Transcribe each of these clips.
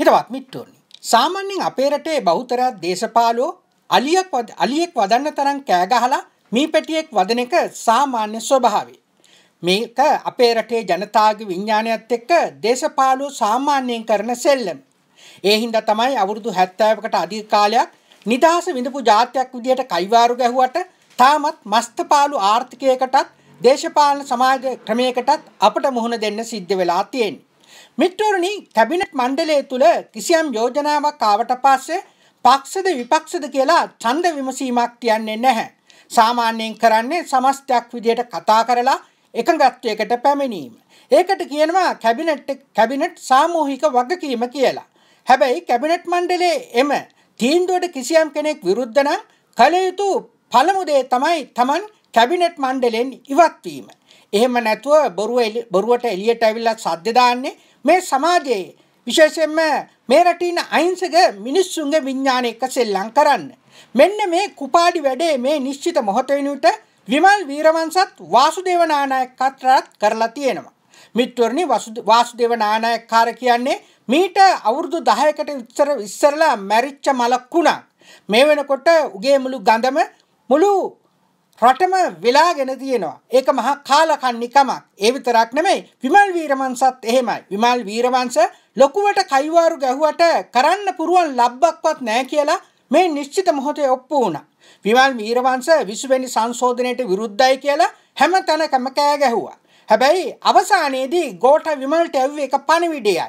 හිතවත් මිත්‍රෝනි සාමාන්‍යයෙන් අපේ රටේ බෞතර දේශපාලෝ අලියක් අලියෙක් වදන්න තරම් කෑ ගහලා මේ පැටියෙක් වදන එක සාමාන්‍ය ස්වභාවය. මේක අපේ රටේ ජනතාවගේ විඥානයත් එක්ක දේශපාලෝ සාමාන්‍යයෙන් කරන සෙල්ලම. ඒ හින්දා තමයි අවුරුදු 70කට අධික කාලයක් නිදහස විඳපු ජාතියක් විදියට කයිවාරු ගැහුවට තාමත් මස්තපාලු ආර්ථිකයකටත් දේශපාලන සමාජ ක්‍රමයකටත් අපට මුහුණ දෙන්න සිද්ධ වෙලා තියෙන්නේ. මිත්‍රවරුනි කැබිනට් මණ්ඩලය තුළ කිසියම් යෝජනාවක් ආවට පස්සේ පක්ෂද විපක්ෂද කියලා ඡන්ද විමසීමක් කියන්නේ නැහැ. සාමාන්‍යයෙන් කරන්නේ සමස්තයක් විදියට කතා කරලා එකඟත්වයකට පැමිණීම. ඒකට කියනවා කැබිනට් කැබිනට් සාමූහික වගකීම කියලා. හැබැයි කැබිනට් මණ්ඩලයේ එම තීන්දුවට කිසියම් කෙනෙක් විරුද්ධ නම් කල යුතු පළමු දේ තමයි Taman කැබිනට් මණ්ඩලයෙන් ඉවත් වීම. එහෙම නැතුව බොරුවට එළියට ඇවිල්ලා සද්ද දාන්නේ මේ සමාජයේ විශේෂයෙන්ම මේ රටේ ඉන්න අහිංසක මිනිස්සුන්ගේ විඥානය එක සෙල්ලම් කරන්න. මෙන්න මේ කුපාඩි වැඩේ මේ නිශ්චිත මොහොත වෙනුවට විමල් වීරවංශත් වාසුදේව නානායකත්‍රාත් කරලා තියෙනවා. මිත්වරණි වාසුදේව නානායකකාර කියන්නේ මීට අවුරුදු 10කට ඉස්සර ඉස්සරලා මැරිච්ච මලක් වුණා. මේ වෙනකොට උගේ මුළු ගඳම මුළු රටම වෙලාගෙන තියෙනවා. ඒක මහා කාලකන්නිකමක්. ඒ විතරක් නෙමෙයි විමල් වීරවංශත් එහෙමයි. විමල් වීරවංශ ලොකුවට කයිවාරු ගැහුවට කරන්න පුරුවන් ලබ්බක්වත් නැහැ කියලා මේ නිශ්චිත මොහොතේ ඔප්පු වුණා. විමල් වීරවංශ 20 වෙනි සංශෝධනයට විරුද්ධයි කියලා හැම තැනකම කෑ ගැහුවා. හැබැයි අවසානයේදී ගෝඨ විමල්ට ඇව්වේ එක පණිවිඩයයි.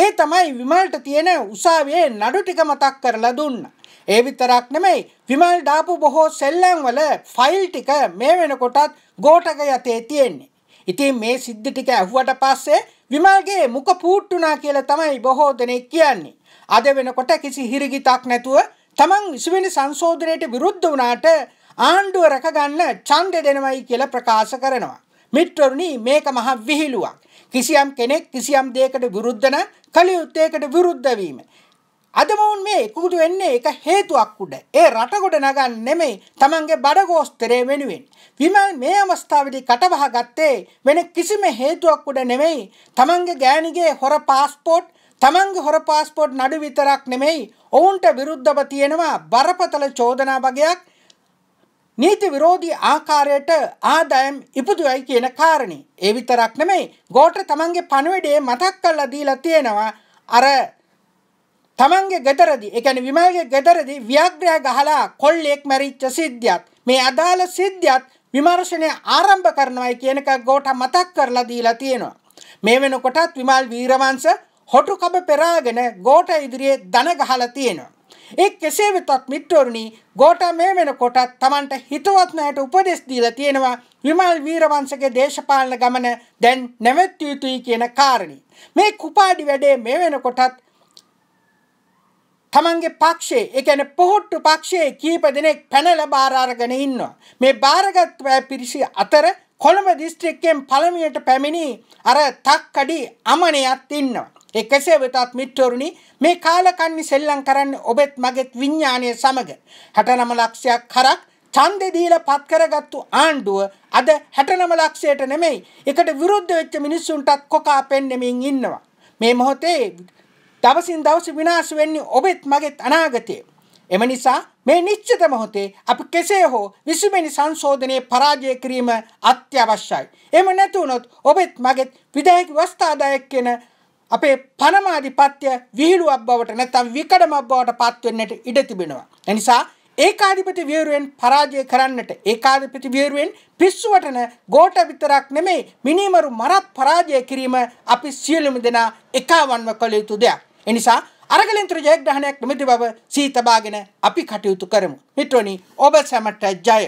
ඒ තමයි විමල්ට තියෙන උසාවියේ නඩු ටික මතක් කරලා දුන්න. ඒ විතරක් නෙමෙයි විමල් ඩාපු බොහෝ සෙල්ලම් වල ෆයිල් ටික මේ වෙනකොටත් ගෝඨක යතේ තියෙන්නේ. ඉතින් මේ සිද්ධි ටික ඇහුවට පස්සේ විමල්ගේ මුඛ පූට්ටුනා කියලා තමයි බොහෝ දෙනෙක් කියන්නේ. අද වෙනකොට කිසි හිරිගිතක් නැතුව තමන් 20 වෙනි සංශෝධනයට විරුද්ධ වුණාට ආණ්ඩුව රැකගන්න ඡන්දය දෙනවයි කියලා ප්‍රකාශ කරනවා. මිත්‍රරුනි මේක මහ විහිළුවක්. කිසියම් කෙනෙක් කිසියම් දෙයකට විරුද්ධ නම් කලියුත් ඒකට විරුද්ධ වීම. අදම උන් මේ එකතු වෙන්නේ එක හේතුවක් උඩ. ඒ රට ගොඩ නගන්න නෙමෙයි තමන්ගේ බඩගෝස්තරය වෙනුවෙන්. විමල් මේ අවස්ථාවේදී කටවහ ගත්තේ වෙන කිසිම හේතුවක් උඩ නෙමෙයි. තමන්ගේ ගෑණිගේ හොර પાස්පෝට් තමන්ගේ හොර પાස්පෝට් නඩු විතරක් නෙමෙයි. ඔවුන්ට විරුද්ධව තියෙනවා බරපතල චෝදනා වගේක් නීති විරෝධී ආකාරයට ආදායම් ඉපදුවයි කියන කාරණේ. ඒ විතරක් නෙමෙයි. ගෝඨ තමන්ගේ පණවැඩේ මතක් කරලා දීලා තියෙනවා අර තමන්ගේ ගෙදරදි, ඒ කියන්නේ විමල්ගේ ගෙදරදි ව්‍යාග්‍රය ගහලා කොල්ලෙක් මැරිච්ච සිද්ධියක්. මේ අදාළ සිද්ධියත් විමර්ශනය ආරම්භ කරනවායි කියන එක ගෝඨ මතක් කරලා දීලා තියෙනවා. මේ වෙනකොටත් විමල් වීරවංශ හොටුකබ පෙරාගෙන ගෝඨ ඉදිරියේ දන ගහලා තියෙනවා. ඒ කෙසේ වෙතත් මිත්‍රවරුනි ගෝඨ මේ වෙනකොට Tamanට හිතවත් නැයට උපදෙස් දීලා තියෙනවා විමල් වීරවංශගේ දේශපාලන ගමන දැන් නැවැත්විය යුතුයි කියන කාරණේ. මේ කුපාඩි වැඩේ මේ වෙනකොටත් තමන්ගේ පක්ෂයේ ඒ කියන්නේ පොහොට්ටු පක්ෂයේ කීප දෙනෙක් පැනලා බාර අරගෙන ඉන්නවා. මේ බාරගත් පිරිස අතර කොළඹ දිස්ත්‍රික්කයෙන් පළමුවට පැමිණි අර තක්කඩි අමනයත් ඉන්නවා. ඒ කෙසේ වෙතත් මිත්‍රවරුනි මේ කාලකන්ණි සෙල්ලම් කරන්නේ ඔබෙත් මගෙත් විඥානය සමග 69 ලක්ෂයක් කරක් ඡන්දේ දීලා පත් කරගත්තු ආණ්ඩුව අද 69 ලක්ෂයට නෙමෙයි ඒකට විරුද්ධ වෙච්ච මිනිස්සුන්ටත් කොකා පෙන්නෙමින් ඉන්නවා මේ මොහොතේ දවසින් දවස විනාශ වෙන්නේ ඔබෙත් මගෙත් අනාගතය එම නිසා මේ නිශ්චිත මොහොතේ අපි කෙසේ හෝ විසුමෙනි සංශෝධනයේ පරාජය කිරීම අත්‍යවශ්‍යයි. එහෙම නැතුනොත් ඔබෙත් මගෙත් විදයක වස්ථාදායක කියන අපේ පරමාධිපත්‍ය විහිළුවක් බවට නැත්නම් විකඩමක් බවට පත් වෙන්නට ඉඩ තිබෙනවා. එනිසා ඒකාධිපති විවරුවෙන් පරාජය කරන්නට ඒකාධිපති විවරුවෙන් පිස්සු වටන ගෝඨ විතරක් නෙමෙයි මිනිමරු මරත් පරාජය කිරීම අපි සියලුම දෙනා එකවන්ව කළ යුතු දෙයක්. ඒ නිසා අරගලින්තර ජයග්‍රහණයක් නොමැති බව සීතබාගෙන අපි කටයුතු කරමු. මිත්‍රෝනි ඔබ සැමට ජය